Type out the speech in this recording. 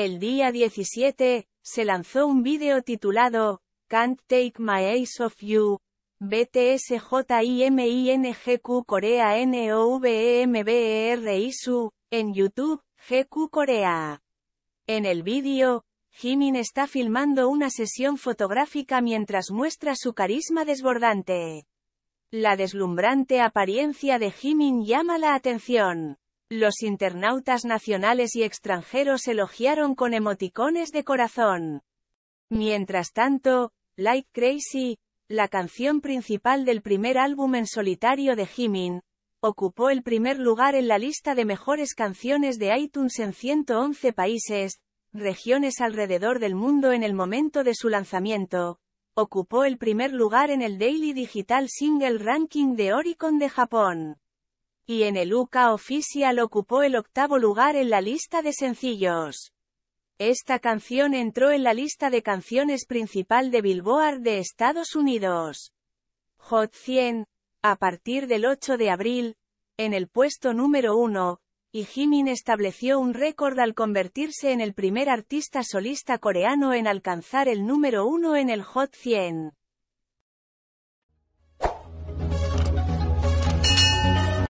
El día 17, se lanzó un video titulado, Can't Take My Eyes Off You, GQ Corea NOVEMBER ISU, en YouTube, GQ Corea. En el vídeo, Jimin está filmando una sesión fotográfica mientras muestra su carisma desbordante. La deslumbrante apariencia de Jimin llama la atención. Los internautas nacionales y extranjeros elogiaron con emoticones de corazón. Mientras tanto, Like Crazy, la canción principal del primer álbum en solitario de Jimin, ocupó el primer lugar en la lista de mejores canciones de iTunes en 111 países, regiones alrededor del mundo en el momento de su lanzamiento. Ocupó el primer lugar en el Daily Digital Single Ranking de Oricon de Japón y en el U.K. Official ocupó el octavo lugar en la lista de sencillos. Esta canción entró en la lista de canciones principal de Billboard de Estados Unidos. Hot 100, a partir del 8 de abril, en el puesto número 1, y Jimin estableció un récord al convertirse en el primer artista solista coreano en alcanzar el número 1 en el Hot 100.